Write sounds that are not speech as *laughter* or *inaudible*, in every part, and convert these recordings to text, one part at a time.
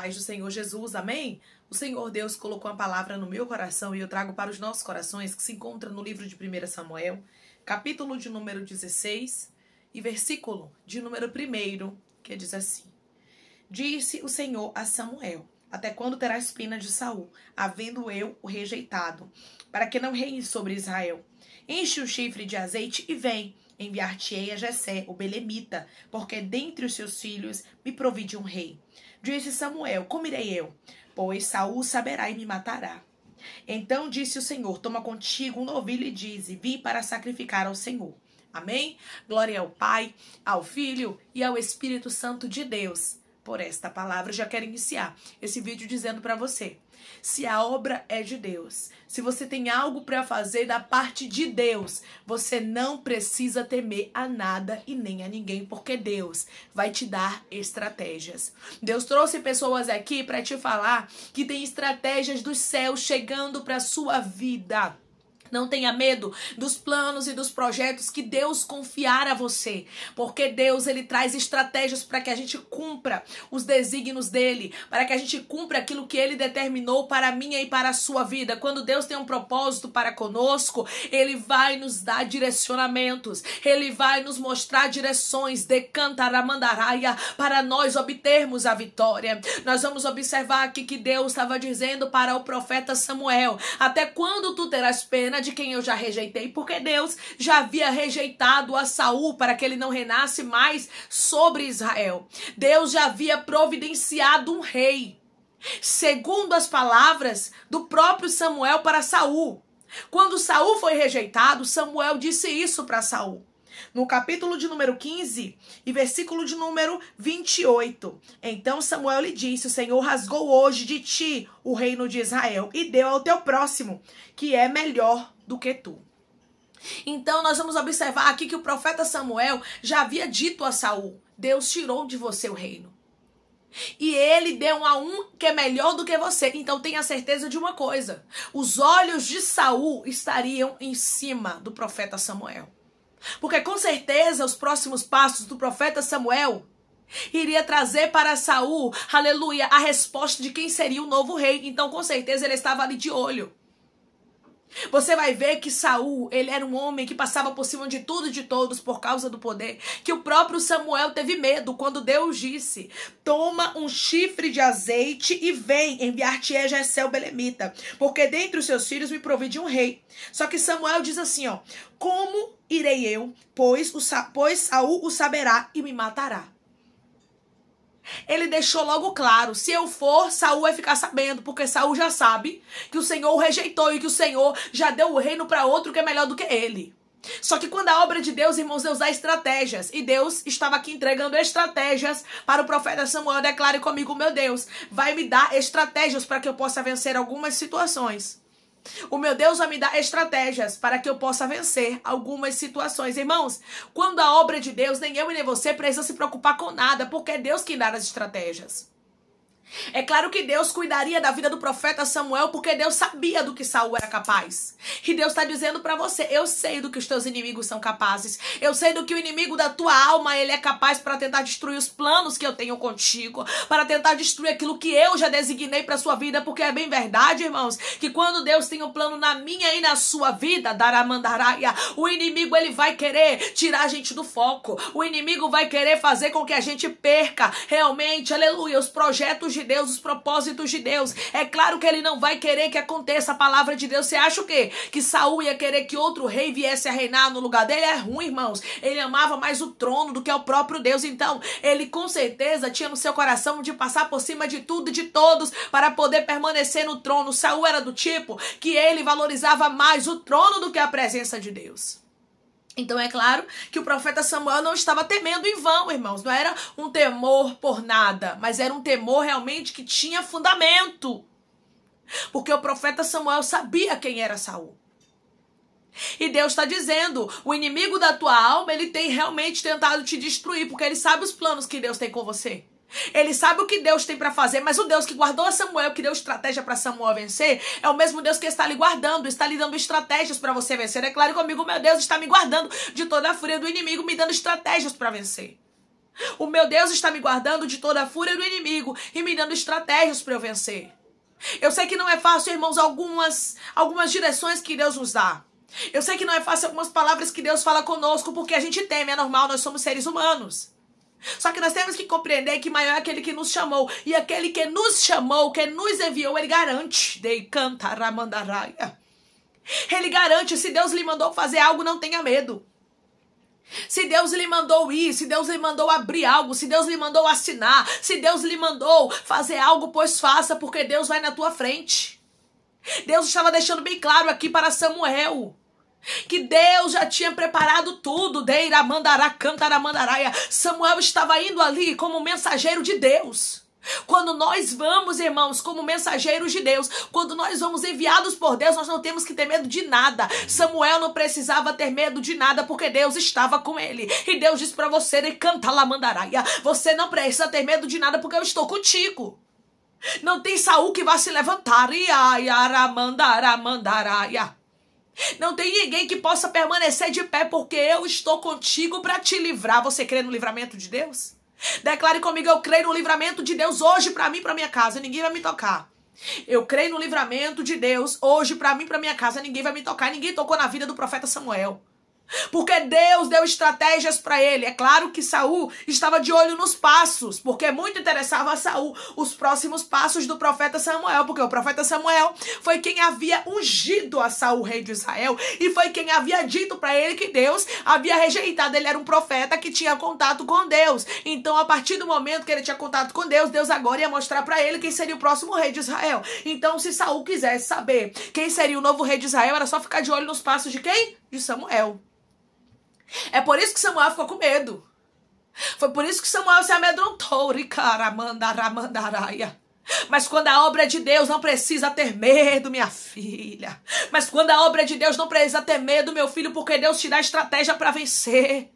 paz do Senhor Jesus. Amém? O Senhor Deus colocou a palavra no meu coração e eu trago para os nossos corações, que se encontra no livro de 1 Samuel, capítulo de número 16 e versículo de número 1, que diz assim: Disse o Senhor a Samuel: Até quando terás pena de Saul, havendo eu o rejeitado, para que não reine sobre Israel? Enche o chifre de azeite e vem. Enviar-te-ei a Jessé, o belemita, porque dentre os seus filhos me provide um rei. Disse Samuel: Como irei eu? Pois Saul saberá e me matará. Então disse o Senhor: Toma contigo um novilho e dize: Vi para sacrificar ao Senhor. Amém? Glória ao Pai, ao Filho e ao Espírito Santo de Deus. Por esta palavra, eu já quero iniciar esse vídeo dizendo para você se a obra é de Deus, se você tem algo para fazer da parte de Deus, você não precisa temer a nada e nem a ninguém, porque Deus vai te dar estratégias. Deus trouxe pessoas aqui para te falar que tem estratégias dos céus chegando para sua vida. Não tenha medo dos planos e dos projetos que Deus confiar a você, porque Deus ele traz estratégias para que a gente cumpra os desígnios dele, para que a gente cumpra aquilo que ele determinou para a minha e para a sua vida. Quando Deus tem um propósito para conosco, ele vai nos dar direcionamentos, ele vai nos mostrar direções de Mandaraya para nós obtermos a vitória. Nós vamos observar aqui que Deus estava dizendo para o profeta Samuel: "Até quando tu terás pena pena de quem eu já rejeitei, porque Deus já havia rejeitado a Saul para que ele não renasse mais sobre Israel. Deus já havia providenciado um rei, segundo as palavras do próprio Samuel para Saul. Quando Saul foi rejeitado, Samuel disse isso para Saul no capítulo de número 15 e versículo de número 28. Então Samuel lhe disse: O Senhor rasgou hoje de ti o reino de Israel e deu ao teu próximo, que é melhor do que tu. Então nós vamos observar aqui que o profeta Samuel já havia dito a Saul: Deus tirou de você o reino. E ele deu a um que é melhor do que você. Então tenha certeza de uma coisa: os olhos de Saul estariam em cima do profeta Samuel. Porque com certeza os próximos passos do profeta Samuel iria trazer para Saul, aleluia, a resposta de quem seria o novo rei. Então, com certeza ele estava ali de olho. Você vai ver que Saul, ele era um homem que passava por cima de tudo e de todos por causa do poder, que o próprio Samuel teve medo quando Deus disse: "Toma um chifre de azeite e vem enviar-te a Jessel belemita, porque dentre os seus filhos me de um rei". Só que Samuel diz assim, ó: "Como irei eu, pois o pois Saul o saberá e me matará". Ele deixou logo claro: se eu for, Saul vai ficar sabendo, porque Saul já sabe que o Senhor o rejeitou e que o Senhor já deu o reino para outro que é melhor do que ele. Só que quando a obra de Deus, irmãos, Deus dá estratégias. E Deus estava aqui entregando estratégias para o profeta Samuel. Declare comigo, meu Deus, vai me dar estratégias para que eu possa vencer algumas situações. O meu Deus vai me dar estratégias para que eu possa vencer algumas situações. Irmãos, quando a obra é de Deus, nem eu e nem você precisam se preocupar com nada, porque é Deus quem dá as estratégias. É claro que Deus cuidaria da vida do profeta Samuel, porque Deus sabia do que Saul era capaz. E Deus está dizendo para você: eu sei do que os teus inimigos são capazes. Eu sei do que o inimigo da tua alma ele é capaz para tentar destruir os planos que eu tenho contigo, para tentar destruir aquilo que eu já designei para sua vida, porque é bem verdade, irmãos, que quando Deus tem um plano na minha e na sua vida, dará mandaraia, o inimigo ele vai querer tirar a gente do foco. O inimigo vai querer fazer com que a gente perca realmente, aleluia, os projetos de de Deus, os propósitos de Deus. É claro que ele não vai querer que aconteça a palavra de Deus. Você acha o quê? Que Saul ia querer que outro rei viesse a reinar no lugar dele? É ruim, irmãos. Ele amava mais o trono do que o próprio Deus. Então, ele com certeza tinha no seu coração de passar por cima de tudo e de todos para poder permanecer no trono. Saul era do tipo que ele valorizava mais o trono do que a presença de Deus. Então é claro que o profeta Samuel não estava temendo em vão, irmãos. Não era um temor por nada, mas era um temor realmente que tinha fundamento. Porque o profeta Samuel sabia quem era Saul. E Deus está dizendo: o inimigo da tua alma, ele tem realmente tentado te destruir, porque ele sabe os planos que Deus tem com você. Ele sabe o que Deus tem para fazer, mas o Deus que guardou Samuel, que deu estratégia para Samuel vencer, é o mesmo Deus que está lhe guardando, está lhe dando estratégias para você vencer. É claro comigo, meu Deus está me guardando de toda a fúria do inimigo, me dando estratégias para vencer. O meu Deus está me guardando de toda a fúria do inimigo e me dando estratégias para eu vencer. Eu sei que não é fácil, irmãos, algumas algumas direções que Deus nos dá. Eu sei que não é fácil algumas palavras que Deus fala conosco, porque a gente teme, é normal, nós somos seres humanos. Só que nós temos que compreender que maior é aquele que nos chamou. E aquele que nos chamou, que nos enviou, ele garante. Dei cantaramandaraia. Ele garante, se Deus lhe mandou fazer algo, não tenha medo. Se Deus lhe mandou ir, se Deus lhe mandou abrir algo, se Deus lhe mandou assinar, se Deus lhe mandou fazer algo, pois faça, porque Deus vai na tua frente. Deus estava deixando bem claro aqui para Samuel que Deus já tinha preparado tudo. Deira mandará, cantará mandaraia. Samuel estava indo ali como mensageiro de Deus. Quando nós vamos, irmãos, como mensageiros de Deus, quando nós vamos enviados por Deus, nós não temos que ter medo de nada. Samuel não precisava ter medo de nada, porque Deus estava com ele. E Deus disse para você, ele canta lá mandaraia. Você não precisa ter medo de nada, porque eu estou contigo. Não tem Saul que vá se levantar. Iaia, mandaraia. Não tem ninguém que possa permanecer de pé, porque eu estou contigo para te livrar. Você crê no livramento de Deus? Declare comigo, eu creio no livramento de Deus hoje para mim, para minha casa. Ninguém vai me tocar. Eu creio no livramento de Deus hoje para mim, para minha casa. Ninguém vai me tocar. Ninguém tocou na vida do profeta Samuel. Porque Deus deu estratégias para ele. É claro que Saul estava de olho nos passos, porque muito interessava a Saul os próximos passos do profeta Samuel, porque o profeta Samuel foi quem havia ungido a Saul rei de Israel e foi quem havia dito para ele que Deus havia rejeitado. Ele era um profeta que tinha contato com Deus. Então, a partir do momento que ele tinha contato com Deus, Deus agora ia mostrar para ele quem seria o próximo rei de Israel. Então, se Saul quisesse saber quem seria o novo rei de Israel, era só ficar de olho nos passos de quem? De Samuel. É por isso que Samuel ficou com medo. Foi por isso que Samuel se amedrontou. Mas quando a obra é de Deus não precisa ter medo, minha filha. Mas quando a obra é de Deus não precisa ter medo, meu filho, porque Deus te dá estratégia para vencer.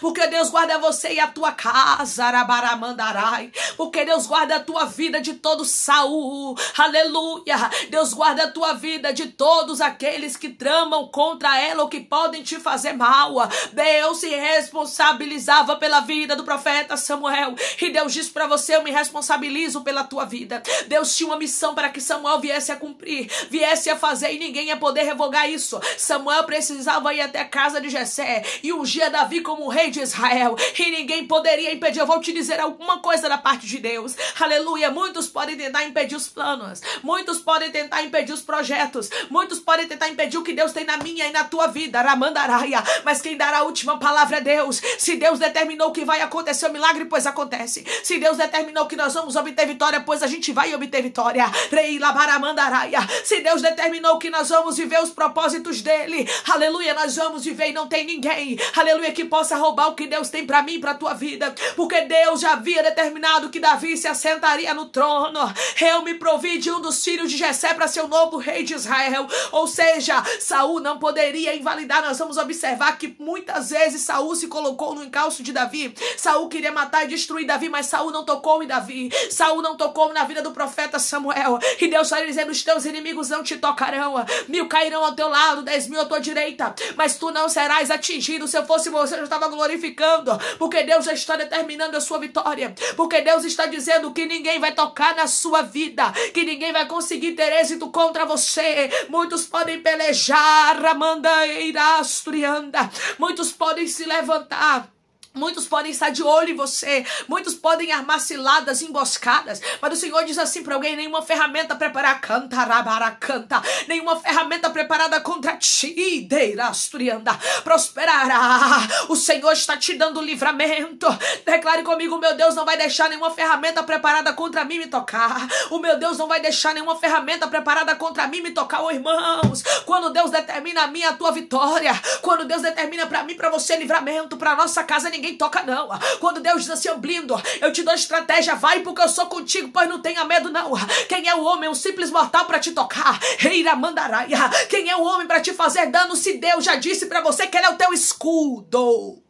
Porque Deus guarda você e a tua casa, Arabaramandarai. Porque Deus guarda a tua vida de todo Saul. Aleluia. Deus guarda a tua vida de todos aqueles que tramam contra ela ou que podem te fazer mal. Deus se responsabilizava pela vida do profeta Samuel. E Deus disse para você: Eu me responsabilizo pela tua vida. Deus tinha uma missão para que Samuel viesse a cumprir, viesse a fazer, e ninguém ia poder revogar isso. Samuel precisava ir até a casa de Jessé e ungia Davi como rei de Israel e ninguém poderia impedir. Eu vou te dizer alguma coisa da parte de Deus. Aleluia. Muitos podem tentar impedir os planos, muitos podem tentar impedir os projetos, muitos podem tentar impedir o que Deus tem na minha e na tua vida. Ramandaraia. Mas quem dará a última palavra é Deus. Se Deus determinou que vai acontecer o um milagre, pois acontece. Se Deus determinou que nós vamos obter vitória, pois a gente vai obter vitória. Rei Reilabaramandaraia. Se Deus determinou que nós vamos viver os propósitos dele, aleluia, nós vamos viver e não tem ninguém, aleluia, que possa possa roubar o que Deus tem para mim, para tua vida, porque Deus já havia determinado que Davi se assentaria no trono. Eu me provi de um dos filhos de Jessé para ser o novo rei de Israel. Ou seja, Saul não poderia invalidar. Nós vamos observar que muitas vezes Saul se colocou no encalço de Davi. Saul queria matar e destruir Davi, mas Saul não tocou em Davi. Saul não tocou na vida do profeta Samuel. E Deus está dizendo: os teus inimigos não te tocarão. Mil cairão ao teu lado, dez mil à tua direita, mas tu não serás atingido. Se eu fosse você, eu já estava estava glorificando, porque Deus já está determinando a sua vitória, porque Deus está dizendo que ninguém vai tocar na sua vida, que ninguém vai conseguir ter êxito contra você. Muitos podem pelejar, Ramandaeira, Asturianda, muitos podem se levantar. Muitos podem estar de olho em você, muitos podem armar ciladas, emboscadas, mas o Senhor diz assim para alguém: nenhuma ferramenta preparada, cantarabara canta, nenhuma ferramenta preparada contra ti, deirasturianda, prosperará. O Senhor está te dando livramento. Declare comigo: meu Deus não vai deixar nenhuma ferramenta preparada contra mim me tocar. O meu Deus não vai deixar nenhuma ferramenta preparada contra mim me tocar, oh irmãos. Quando Deus determina a minha a tua vitória, quando Deus determina para mim, para você livramento, para nossa casa, ninguém ninguém toca, não. Quando Deus diz assim, blindo, eu te dou estratégia, vai porque eu sou contigo, pois não tenha medo, não. Quem é o homem? Um simples mortal para te tocar. Reira mandaraia. Quem é o homem para te fazer dano se Deus já disse para você que ele é o teu escudo?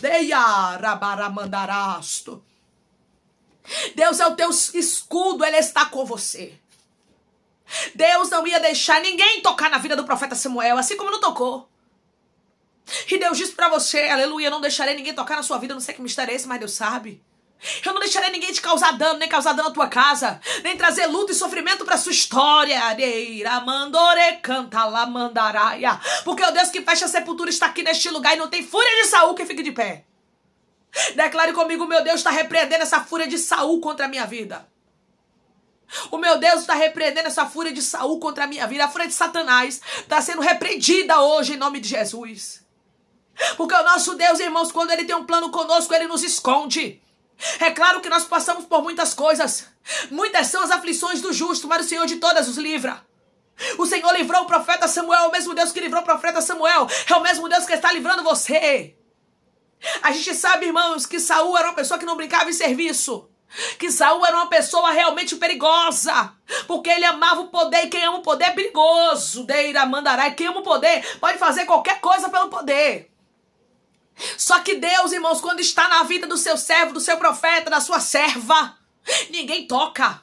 Deia mandarasto. Deus é o teu escudo, ele está com você. Deus não ia deixar ninguém tocar na vida do profeta Samuel, assim como não tocou. E Deus disse para você, aleluia, não deixarei ninguém tocar na sua vida, não sei que mistério é esse, mas Deus sabe. Eu não deixarei ninguém te causar dano, nem causar dano à tua casa, nem trazer luto e sofrimento para sua história. mandore canta lá mandaraia. Porque o Deus que fecha a sepultura está aqui neste lugar e não tem fúria de Saul que fique de pé. Declare comigo, meu Deus está repreendendo essa fúria de Saul contra a minha vida. O meu Deus está repreendendo essa fúria de Saul contra a minha vida. A fúria de Satanás está sendo repreendida hoje em nome de Jesus. Porque o nosso Deus, irmãos, quando ele tem um plano conosco, ele nos esconde. É claro que nós passamos por muitas coisas. Muitas são as aflições do justo, mas o Senhor de todas os livra. O Senhor livrou o profeta Samuel, é o mesmo Deus que livrou o profeta Samuel, é o mesmo Deus que está livrando você. A gente sabe, irmãos, que Saul era uma pessoa que não brincava em serviço. Que Saul era uma pessoa realmente perigosa, porque ele amava o poder, e quem ama o poder é perigoso. Deira mandarai, quem ama o poder pode fazer qualquer coisa pelo poder. Só que Deus, irmãos, quando está na vida do seu servo, do seu profeta, da sua serva, ninguém toca.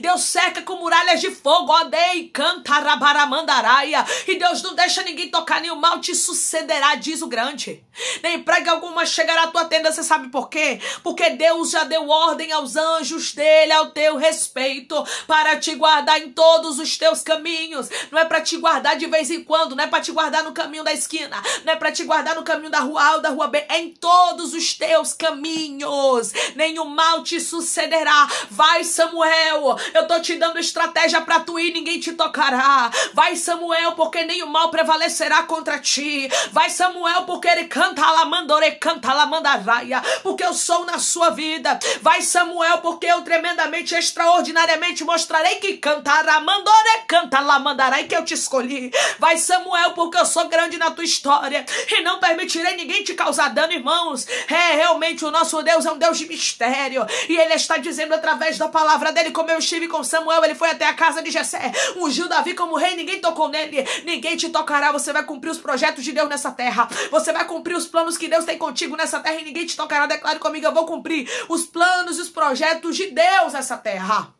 Deus cerca com muralhas de fogo, odei, cantarabaramandaraia. E Deus não deixa ninguém tocar, nem o mal te sucederá, diz o grande. Nem praga alguma chegará à tua tenda, você sabe por quê? Porque Deus já deu ordem aos anjos dele, ao teu respeito, para te guardar em todos os teus caminhos. Não é para te guardar de vez em quando, não é para te guardar no caminho da esquina, não é para te guardar no caminho da rua A ou da rua B, é em todos os teus caminhos. Nenhum mal te sucederá. Vai, Samuel Samuel, eu tô te dando estratégia para tu ir, ninguém te tocará. Vai, Samuel, porque nem o mal prevalecerá contra ti. Vai, Samuel, porque ele canta alamandore, canta alamandaraia, porque eu sou na sua vida. Vai, Samuel, porque eu tremendamente, extraordinariamente mostrarei que cantará mandore, canta alamandarai, que eu te escolhi. Vai, Samuel, porque eu sou grande na tua história e não permitirei ninguém te causar dano, irmãos. É realmente o nosso Deus é um Deus de mistério e ele está dizendo através da palavra dele como eu eu estive com Samuel, ele foi até a casa de Jessé, ungiu Davi como rei, ninguém tocou nele, ninguém te tocará, você vai cumprir os projetos de Deus nessa terra, você vai cumprir os planos que Deus tem contigo nessa terra e ninguém te tocará, declare comigo, eu vou cumprir os planos e os projetos de Deus nessa terra.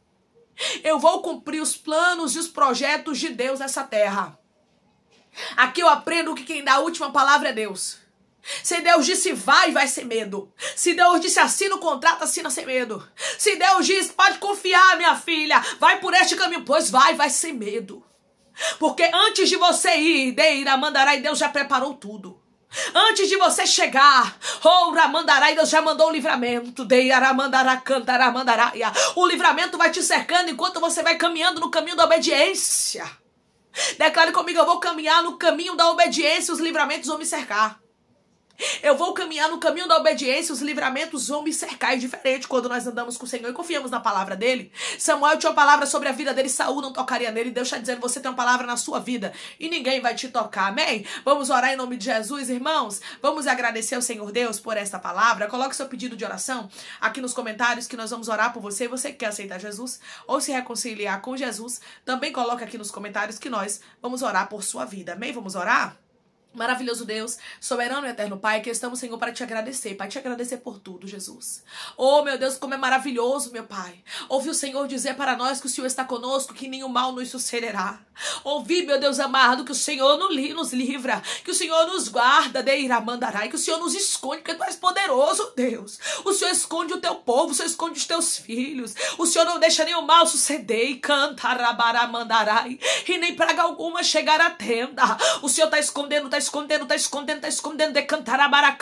Eu vou cumprir os planos e os projetos de Deus nessa terra. Aqui eu aprendo que quem dá a última palavra é Deus. Se Deus disse vai, vai sem medo. Se Deus disse assina o contrato, assina sem medo. Se Deus diz pode confiar, minha filha, vai por este caminho, pois vai, vai sem medo. Porque antes de você ir, Deira e Deus já preparou tudo. Antes de você chegar, Oura e Deus já mandou o livramento. Deira Mandará, Cantará Mandaraia. O livramento vai te cercando enquanto você vai caminhando no caminho da obediência. Declare comigo, eu vou caminhar no caminho da obediência, os livramentos vão me cercar. *laughs* Eu vou caminhar no caminho da obediência, os livramentos vão me cercar. É diferente quando nós andamos com o Senhor e confiamos na palavra dele. Samuel tinha uma palavra sobre a vida dele, Saul não tocaria nele. Deus está dizendo: você tem uma palavra na sua vida e ninguém vai te tocar. Amém? Vamos orar em nome de Jesus, irmãos. Vamos agradecer ao Senhor Deus por esta palavra. Coloque seu pedido de oração aqui nos comentários que nós vamos orar por você. Você que quer aceitar Jesus ou se reconciliar com Jesus, também coloque aqui nos comentários que nós vamos orar por sua vida. Amém? Vamos orar? Maravilhoso Deus, soberano e eterno Pai, que estamos, Senhor, para te agradecer, Pai, te agradecer por tudo, Jesus. Oh, meu Deus, como é maravilhoso, meu Pai. Ouvi o Senhor dizer para nós que o Senhor está conosco, que nenhum mal nos sucederá. Ouvi, meu Deus amado, que o Senhor nos livra, que o Senhor nos guarda, Deira mandará, e que o Senhor nos esconde, porque tu mais poderoso, Deus. O Senhor esconde o teu povo, o Senhor esconde os teus filhos. O Senhor não deixa nenhum mal suceder, e cantarabará mandarai, e nem praga alguma chegar à tenda. O Senhor está escondendo, está escondendo, tá escondendo, tá escondendo. Decantarabara,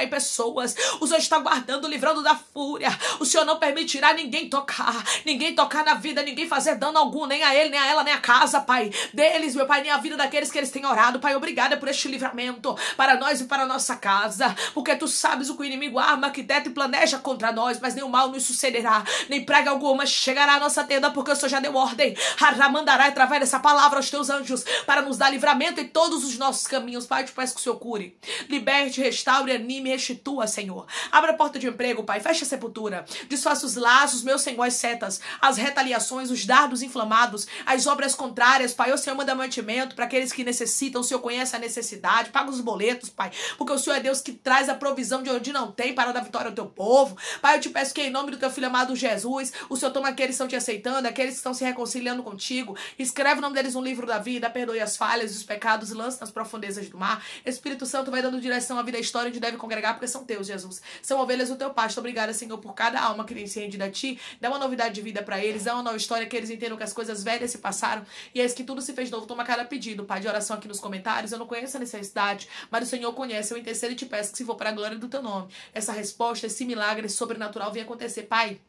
é E pessoas. O Senhor está guardando, livrando da fúria. O Senhor não permitirá ninguém tocar. Ninguém tocar na vida, ninguém fazer dano algum, nem a ele, nem a ela, nem a casa, Pai. Deles, meu Pai, nem a vida daqueles que eles têm orado. Pai, obrigada por este livramento para nós e para nossa casa. Porque tu sabes o que o inimigo arma, que arquiteta e planeja contra nós, mas nenhum mal nos sucederá, nem praga alguma chegará à nossa tenda, porque o Senhor já deu ordem. Hará mandará através dessa palavra aos teus anjos para nos dar livramento em todos os nossos caminhos caminhos. Pai, eu te tipo, peço que o Senhor cure. Liberte, restaure, anime, restitua, Senhor. Abra a porta de emprego, Pai. Feche a sepultura. Desfaça os laços, meu Senhor, as setas, as retaliações, os dardos inflamados, as obras contrárias, Pai. O Senhor manda mantimento para aqueles que necessitam. O Senhor conhece a necessidade. Paga os boletos, Pai. Porque o Senhor é Deus que traz a provisão de onde não tem para dar vitória ao teu povo. Pai, eu te peço que em nome do teu filho amado Jesus, o Senhor toma aqueles que estão te aceitando, aqueles que estão se reconciliando contigo. Escreve o nome deles no livro da vida, perdoe as falhas e os pecados, lance nas profundezas profundezas do mar. Espírito Santo vai dando direção à vida e história onde deve congregar, porque são teus, Jesus. São ovelhas do teu pasto. Obrigada, Senhor, por cada alma que se rende a ti. Dá uma novidade de vida para eles, dá uma nova história, que eles entendam que as coisas velhas se passaram e isso que tudo se fez novo. Toma cada pedido, Pai, de oração aqui nos comentários. Eu não conheço a necessidade, mas o Senhor conhece. Eu intercedo e te peço que se for para a glória do teu nome. Essa resposta, esse milagre sobrenatural vem acontecer, Pai.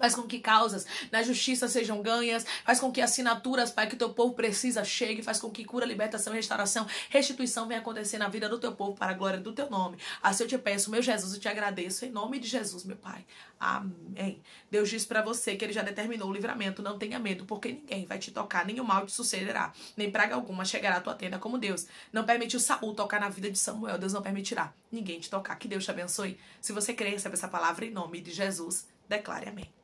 Faz com que causas na justiça sejam ganhas, faz com que assinaturas, Pai, que o teu povo precisa chegue, faz com que cura, libertação, restauração, restituição venha acontecer na vida do teu povo para a glória do teu nome. Assim eu te peço, meu Jesus, eu te agradeço em nome de Jesus, meu Pai. Amém. Deus diz para você que ele já determinou o livramento, não tenha medo, porque ninguém vai te tocar, nenhum mal te sucederá, nem praga alguma chegará à tua tenda como Deus. Não permitiu Saul tocar na vida de Samuel, Deus não permitirá ninguém te tocar. Que Deus te abençoe. Se você crê, recebe essa palavra em nome de Jesus. Declare amém.